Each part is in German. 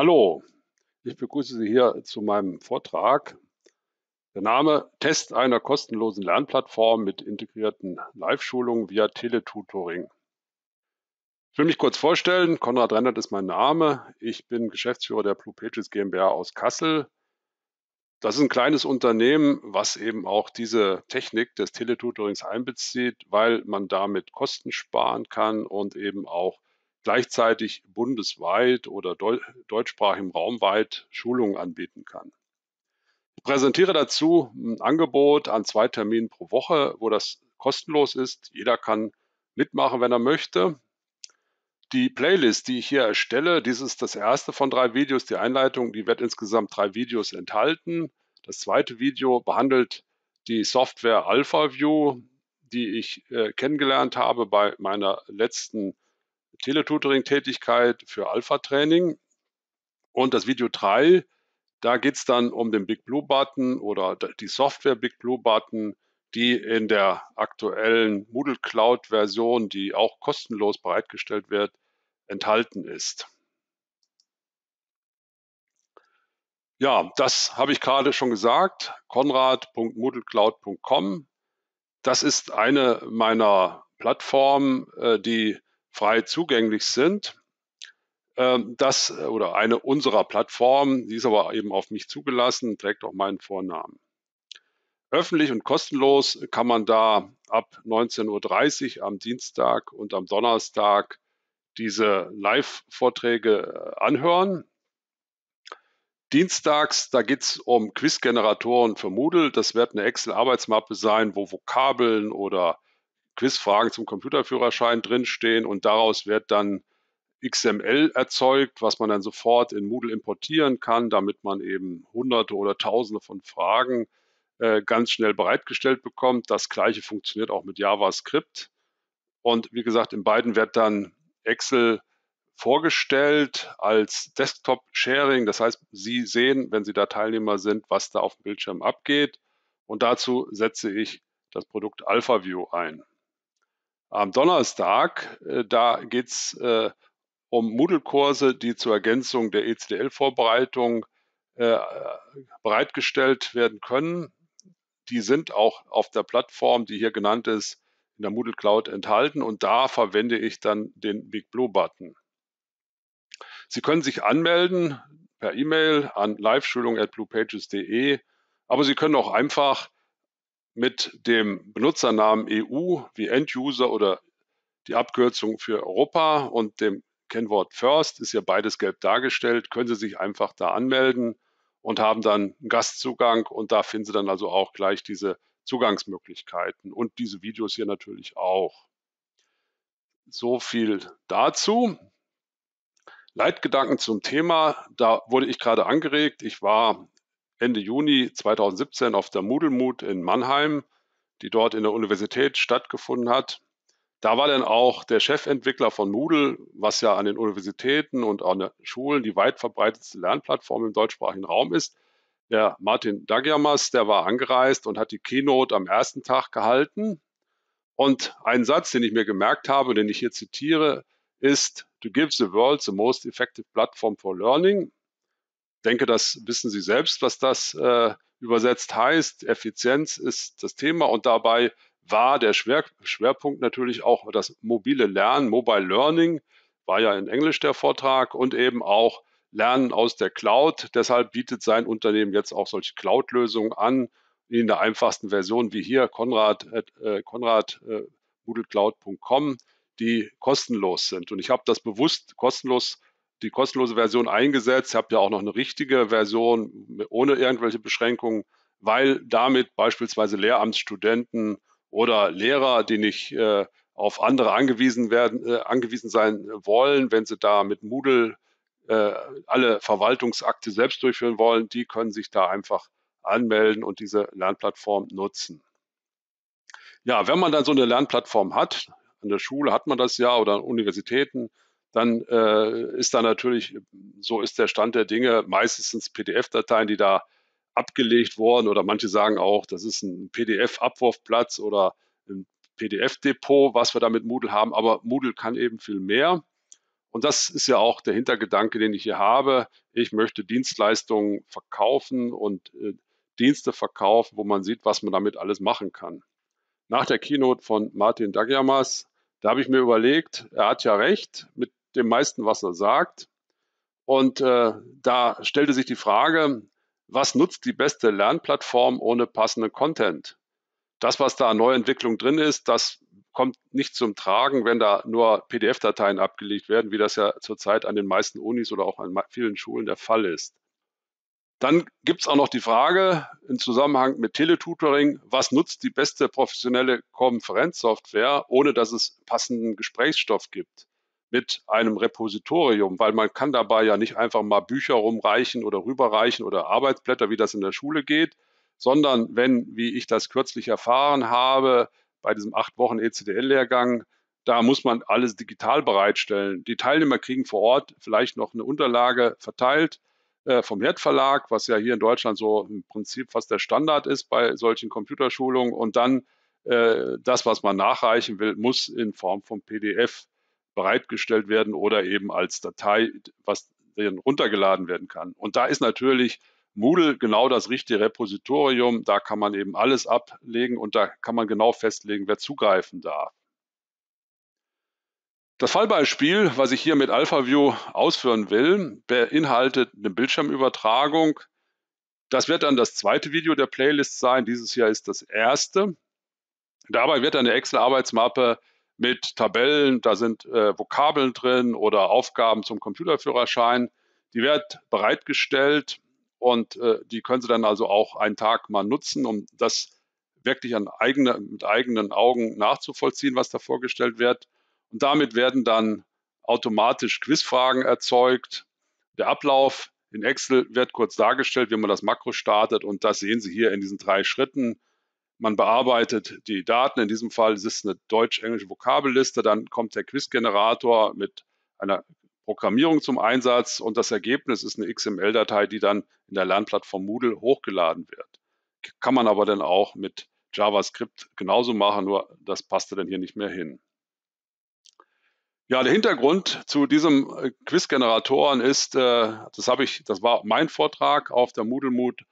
Hallo, ich begrüße Sie hier zu meinem Vortrag. Der Name Test einer kostenlosen Lernplattform mit integrierten Live-Schulungen via Teletutoring. Ich will mich kurz vorstellen. Konrad Rennert ist mein Name. Ich bin Geschäftsführer der Blue Pages GmbH aus Kassel. Das ist ein kleines Unternehmen, was eben auch diese Technik des Teletutorings einbezieht, weil man damit Kosten sparen kann und eben auch gleichzeitig bundesweit oder deutschsprachig im Raum weit Schulungen anbieten kann. Ich präsentiere dazu ein Angebot an zwei Terminen pro Woche, wo das kostenlos ist. Jeder kann mitmachen, wenn er möchte. Die Playlist, die ich hier erstelle, dies ist das erste von drei Videos, die Einleitung, die wird insgesamt drei Videos enthalten. Das zweite Video behandelt die Software AlphaView, die ich äh, kennengelernt habe bei meiner letzten Teletutoring-Tätigkeit für Alpha-Training. Und das Video 3, da geht es dann um den Big Blue Button oder die Software Big Blue Button, die in der aktuellen Moodle Cloud-Version, die auch kostenlos bereitgestellt wird, enthalten ist. Ja, das habe ich gerade schon gesagt, konrad.moodlecloud.com. Das ist eine meiner Plattformen, äh, die frei zugänglich sind. Ähm, das äh, oder eine unserer Plattformen, die ist aber eben auf mich zugelassen, trägt auch meinen Vornamen. Öffentlich und kostenlos kann man da ab 19.30 Uhr am Dienstag und am Donnerstag diese Live-Vorträge äh, anhören. Dienstags, da geht es um Quiz-Generatoren für Moodle. Das wird eine Excel-Arbeitsmappe sein, wo Vokabeln oder Quizfragen zum Computerführerschein drinstehen und daraus wird dann XML erzeugt, was man dann sofort in Moodle importieren kann, damit man eben hunderte oder tausende von Fragen äh, ganz schnell bereitgestellt bekommt. Das gleiche funktioniert auch mit JavaScript. Und wie gesagt, in beiden wird dann Excel vorgestellt als Desktop-Sharing. Das heißt, Sie sehen, wenn Sie da Teilnehmer sind, was da auf dem Bildschirm abgeht. Und dazu setze ich das Produkt AlphaView ein. Am Donnerstag, äh, da geht es äh, um Moodle-Kurse, die zur Ergänzung der ECDL-Vorbereitung äh, bereitgestellt werden können. Die sind auch auf der Plattform, die hier genannt ist, in der Moodle Cloud enthalten und da verwende ich dann den Big Blue Button. Sie können sich anmelden per E-Mail an liveschulung.bluepages.de, aber Sie können auch einfach mit dem Benutzernamen EU wie End-User oder die Abkürzung für Europa und dem Kennwort First ist ja beides gelb dargestellt, können Sie sich einfach da anmelden und haben dann einen Gastzugang und da finden Sie dann also auch gleich diese Zugangsmöglichkeiten und diese Videos hier natürlich auch. So viel dazu. Leitgedanken zum Thema, da wurde ich gerade angeregt. Ich war Ende Juni 2017 auf der Moodle Mood in Mannheim, die dort in der Universität stattgefunden hat. Da war dann auch der Chefentwickler von Moodle, was ja an den Universitäten und an den Schulen die weit verbreitetste Lernplattform im deutschsprachigen Raum ist. Der Martin Dagjamas, der war angereist und hat die Keynote am ersten Tag gehalten. Und ein Satz, den ich mir gemerkt habe, den ich hier zitiere, ist, to give the world the most effective platform for learning denke, das wissen Sie selbst, was das äh, übersetzt heißt. Effizienz ist das Thema und dabei war der Schwer Schwerpunkt natürlich auch das mobile Lernen, Mobile Learning, war ja in Englisch der Vortrag und eben auch Lernen aus der Cloud. Deshalb bietet sein Unternehmen jetzt auch solche Cloud-Lösungen an, in der einfachsten Version wie hier, Konrad, äh, Konrad äh, moodlecloud.com, die kostenlos sind. Und ich habe das bewusst kostenlos die kostenlose Version eingesetzt, habe ja auch noch eine richtige Version ohne irgendwelche Beschränkungen, weil damit beispielsweise Lehramtsstudenten oder Lehrer, die nicht äh, auf andere angewiesen werden, äh, angewiesen sein wollen, wenn sie da mit Moodle äh, alle Verwaltungsakte selbst durchführen wollen, die können sich da einfach anmelden und diese Lernplattform nutzen. Ja, wenn man dann so eine Lernplattform hat, an der Schule hat man das ja oder an Universitäten, dann äh, ist da natürlich, so ist der Stand der Dinge, meistens PDF-Dateien, die da abgelegt wurden oder manche sagen auch, das ist ein PDF-Abwurfplatz oder ein PDF-Depot, was wir da mit Moodle haben, aber Moodle kann eben viel mehr. Und das ist ja auch der Hintergedanke, den ich hier habe. Ich möchte Dienstleistungen verkaufen und äh, Dienste verkaufen, wo man sieht, was man damit alles machen kann. Nach der Keynote von Martin Dagyamas, da habe ich mir überlegt, er hat ja recht mit dem meisten, was er sagt. Und äh, da stellte sich die Frage, was nutzt die beste Lernplattform ohne passenden Content? Das, was da an Neuentwicklung drin ist, das kommt nicht zum Tragen, wenn da nur PDF-Dateien abgelegt werden, wie das ja zurzeit an den meisten Unis oder auch an vielen Schulen der Fall ist. Dann gibt es auch noch die Frage im Zusammenhang mit Teletutoring, was nutzt die beste professionelle Konferenzsoftware, ohne dass es passenden Gesprächsstoff gibt? mit einem Repositorium, weil man kann dabei ja nicht einfach mal Bücher rumreichen oder rüberreichen oder Arbeitsblätter, wie das in der Schule geht, sondern wenn, wie ich das kürzlich erfahren habe, bei diesem acht Wochen ECDL-Lehrgang, da muss man alles digital bereitstellen. Die Teilnehmer kriegen vor Ort vielleicht noch eine Unterlage verteilt äh, vom Herd Verlag, was ja hier in Deutschland so im Prinzip fast der Standard ist bei solchen Computerschulungen. Und dann äh, das, was man nachreichen will, muss in Form von PDF bereitgestellt werden oder eben als Datei, was dann runtergeladen werden kann. Und da ist natürlich Moodle genau das richtige Repositorium. Da kann man eben alles ablegen und da kann man genau festlegen, wer zugreifen darf. Das Fallbeispiel, was ich hier mit AlphaView ausführen will, beinhaltet eine Bildschirmübertragung. Das wird dann das zweite Video der Playlist sein. Dieses Jahr ist das erste. Dabei wird eine Excel-Arbeitsmappe mit Tabellen, da sind äh, Vokabeln drin oder Aufgaben zum Computerführerschein. Die wird bereitgestellt und äh, die können Sie dann also auch einen Tag mal nutzen, um das wirklich an eigene, mit eigenen Augen nachzuvollziehen, was da vorgestellt wird. Und damit werden dann automatisch Quizfragen erzeugt. Der Ablauf in Excel wird kurz dargestellt, wie man das Makro startet. Und das sehen Sie hier in diesen drei Schritten man bearbeitet die Daten. In diesem Fall ist es eine deutsch-englische Vokabelliste. Dann kommt der Quiz-Generator mit einer Programmierung zum Einsatz und das Ergebnis ist eine XML-Datei, die dann in der Lernplattform Moodle hochgeladen wird. Kann man aber dann auch mit JavaScript genauso machen, nur das passte dann hier nicht mehr hin. Ja, der Hintergrund zu diesem äh, Quiz-Generatoren ist, äh, das habe ich, das war mein Vortrag auf der Moodle Mood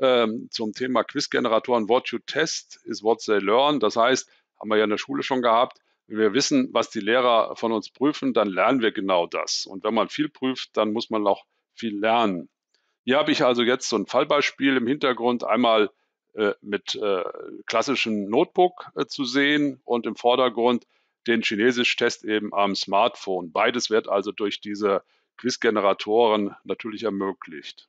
ähm, zum Thema Quizgeneratoren. What you test is what they learn. Das heißt, haben wir ja in der Schule schon gehabt. Wenn wir wissen, was die Lehrer von uns prüfen, dann lernen wir genau das. Und wenn man viel prüft, dann muss man auch viel lernen. Hier habe ich also jetzt so ein Fallbeispiel im Hintergrund. Einmal äh, mit äh, klassischem Notebook äh, zu sehen und im Vordergrund den Chinesisch-Test eben am Smartphone. Beides wird also durch diese Quizgeneratoren natürlich ermöglicht.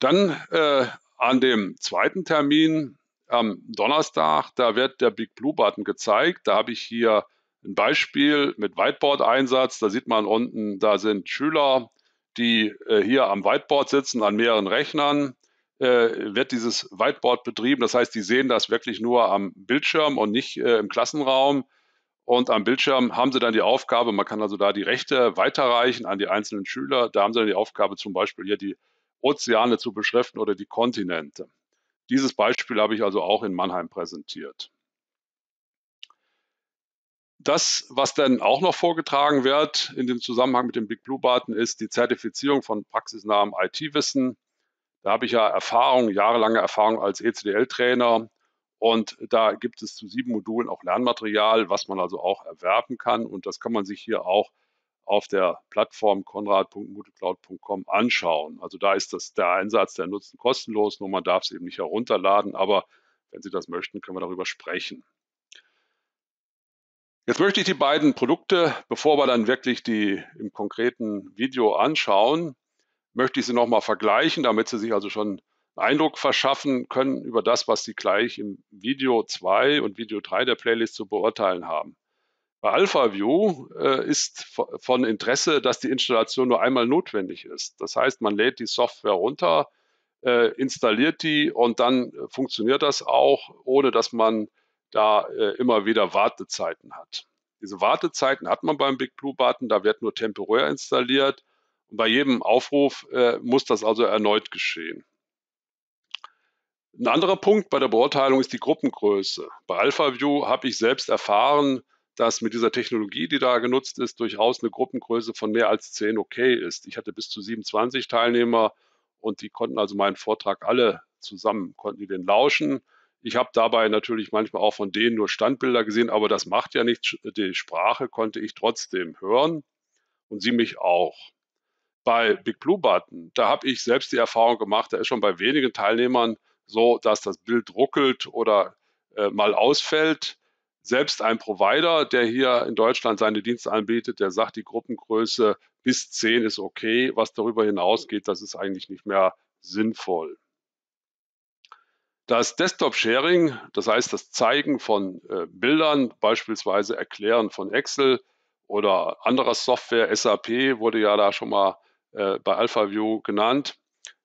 Dann äh, an dem zweiten Termin am Donnerstag, da wird der Big Blue Button gezeigt. Da habe ich hier ein Beispiel mit Whiteboard-Einsatz. Da sieht man unten, da sind Schüler, die äh, hier am Whiteboard sitzen, an mehreren Rechnern. Äh, wird dieses Whiteboard betrieben. Das heißt, die sehen das wirklich nur am Bildschirm und nicht äh, im Klassenraum. Und am Bildschirm haben sie dann die Aufgabe, man kann also da die Rechte weiterreichen an die einzelnen Schüler. Da haben sie dann die Aufgabe, zum Beispiel hier die Ozeane zu beschriften oder die Kontinente. Dieses Beispiel habe ich also auch in Mannheim präsentiert. Das, was dann auch noch vorgetragen wird in dem Zusammenhang mit dem Big Blue Button, ist die Zertifizierung von praxisnahem IT-Wissen. Da habe ich ja Erfahrung, jahrelange Erfahrung als ECDL-Trainer. Und da gibt es zu sieben Modulen auch Lernmaterial, was man also auch erwerben kann. Und das kann man sich hier auch auf der Plattform konrad.moodlecloud.com anschauen. Also da ist das, der Einsatz der Nutzen kostenlos, nur man darf es eben nicht herunterladen, aber wenn Sie das möchten, können wir darüber sprechen. Jetzt möchte ich die beiden Produkte, bevor wir dann wirklich die im konkreten Video anschauen, möchte ich sie nochmal vergleichen, damit Sie sich also schon einen Eindruck verschaffen können über das, was Sie gleich im Video 2 und Video 3 der Playlist zu beurteilen haben. Bei AlphaView äh, ist von Interesse, dass die Installation nur einmal notwendig ist. Das heißt, man lädt die Software runter, äh, installiert die und dann äh, funktioniert das auch, ohne dass man da äh, immer wieder Wartezeiten hat. Diese Wartezeiten hat man beim Big Blue Button, da wird nur temporär installiert. Und bei jedem Aufruf äh, muss das also erneut geschehen. Ein anderer Punkt bei der Beurteilung ist die Gruppengröße. Bei AlphaView habe ich selbst erfahren, dass mit dieser Technologie, die da genutzt ist, durchaus eine Gruppengröße von mehr als zehn okay ist. Ich hatte bis zu 27 Teilnehmer und die konnten also meinen Vortrag alle zusammen, konnten die den lauschen. Ich habe dabei natürlich manchmal auch von denen nur Standbilder gesehen, aber das macht ja nichts. Die Sprache konnte ich trotzdem hören und sie mich auch. Bei Big Blue Button, da habe ich selbst die Erfahrung gemacht, da ist schon bei wenigen Teilnehmern so, dass das Bild ruckelt oder äh, mal ausfällt selbst ein Provider, der hier in Deutschland seine Dienste anbietet, der sagt, die Gruppengröße bis 10 ist okay. Was darüber hinausgeht, das ist eigentlich nicht mehr sinnvoll. Das Desktop-Sharing, das heißt das Zeigen von äh, Bildern, beispielsweise Erklären von Excel oder anderer Software, SAP wurde ja da schon mal äh, bei AlphaView genannt,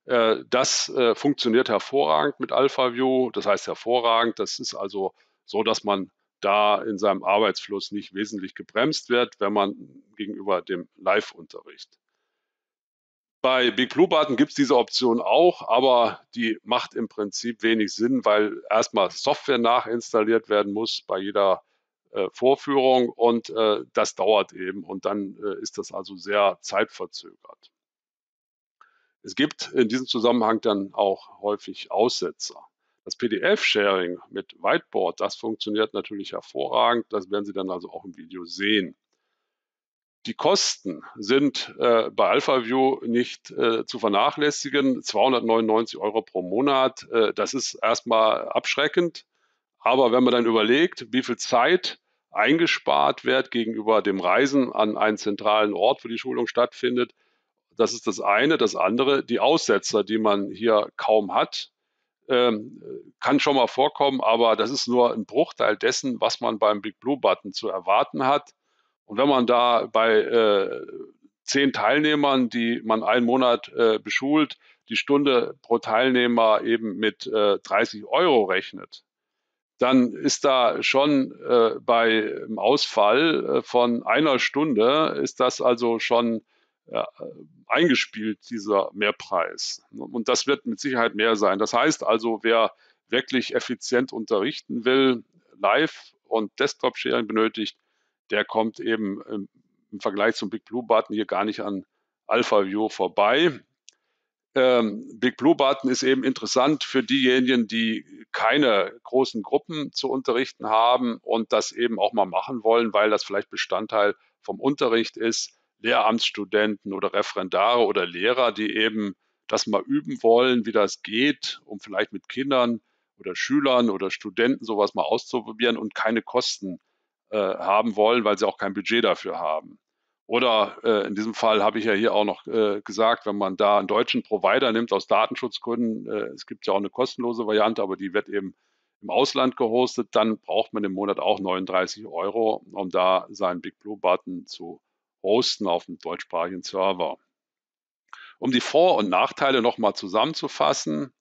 äh, das funktioniert hervorragend mit AlphaView. Das heißt hervorragend, das ist also so, dass man da in seinem Arbeitsfluss nicht wesentlich gebremst wird, wenn man gegenüber dem Live-Unterricht. Bei Big Blue Button gibt es diese Option auch, aber die macht im Prinzip wenig Sinn, weil erstmal Software nachinstalliert werden muss bei jeder äh, Vorführung und äh, das dauert eben und dann äh, ist das also sehr zeitverzögert. Es gibt in diesem Zusammenhang dann auch häufig Aussetzer. Das PDF-Sharing mit Whiteboard, das funktioniert natürlich hervorragend. Das werden Sie dann also auch im Video sehen. Die Kosten sind äh, bei AlphaView nicht äh, zu vernachlässigen. 299 Euro pro Monat, äh, das ist erstmal abschreckend. Aber wenn man dann überlegt, wie viel Zeit eingespart wird gegenüber dem Reisen an einen zentralen Ort, wo die Schulung stattfindet, das ist das eine. Das andere, die Aussetzer, die man hier kaum hat. Ähm, kann schon mal vorkommen, aber das ist nur ein Bruchteil dessen, was man beim Big Blue Button zu erwarten hat. Und wenn man da bei äh, zehn Teilnehmern, die man einen Monat äh, beschult, die Stunde pro Teilnehmer eben mit äh, 30 Euro rechnet, dann ist da schon äh, bei Ausfall äh, von einer Stunde, ist das also schon äh, eingespielt, dieser Mehrpreis. Und das wird mit Sicherheit mehr sein. Das heißt also, wer wirklich effizient unterrichten will, Live- und Desktop-Sharing benötigt, der kommt eben im Vergleich zum Big Blue Button hier gar nicht an AlphaView vorbei. Ähm, Big Blue Button ist eben interessant für diejenigen, die keine großen Gruppen zu unterrichten haben und das eben auch mal machen wollen, weil das vielleicht Bestandteil vom Unterricht ist. Lehramtsstudenten oder Referendare oder Lehrer, die eben das mal üben wollen, wie das geht, um vielleicht mit Kindern oder Schülern oder Studenten sowas mal auszuprobieren und keine Kosten äh, haben wollen, weil sie auch kein Budget dafür haben. Oder äh, in diesem Fall habe ich ja hier auch noch äh, gesagt, wenn man da einen deutschen Provider nimmt aus Datenschutzgründen, äh, es gibt ja auch eine kostenlose Variante, aber die wird eben im Ausland gehostet, dann braucht man im Monat auch 39 Euro, um da seinen Big Blue Button zu hosten auf dem deutschsprachigen Server. Um die Vor- und Nachteile nochmal zusammenzufassen,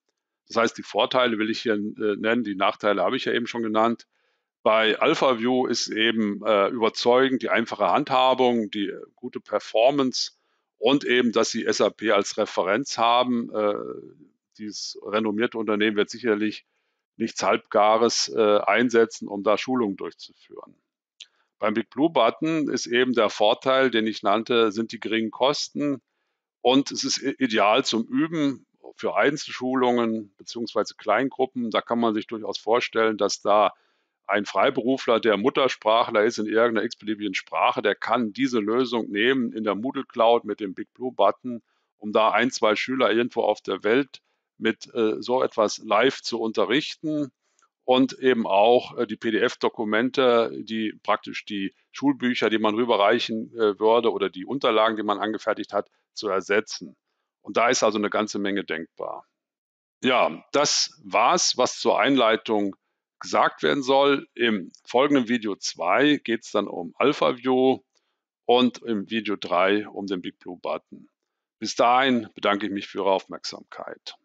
das heißt, die Vorteile will ich hier äh, nennen, die Nachteile habe ich ja eben schon genannt. Bei AlphaView ist eben äh, überzeugend die einfache Handhabung, die gute Performance und eben, dass sie SAP als Referenz haben. Äh, dieses renommierte Unternehmen wird sicherlich nichts Halbgares äh, einsetzen, um da Schulungen durchzuführen. Beim Big Blue Button ist eben der Vorteil, den ich nannte, sind die geringen Kosten und es ist ideal zum Üben für Einzelschulungen bzw. Kleingruppen. Da kann man sich durchaus vorstellen, dass da ein Freiberufler, der Muttersprachler ist in irgendeiner x-beliebigen Sprache, der kann diese Lösung nehmen in der Moodle Cloud mit dem Big Blue Button, um da ein, zwei Schüler irgendwo auf der Welt mit äh, so etwas live zu unterrichten und eben auch äh, die PDF-Dokumente, die praktisch die Schulbücher, die man rüberreichen äh, würde oder die Unterlagen, die man angefertigt hat, zu ersetzen. Und da ist also eine ganze Menge denkbar. Ja, das war's, was zur Einleitung gesagt werden soll. Im folgenden Video 2 geht es dann um AlphaView und im Video 3 um den Big Blue Button. Bis dahin bedanke ich mich für Ihre Aufmerksamkeit.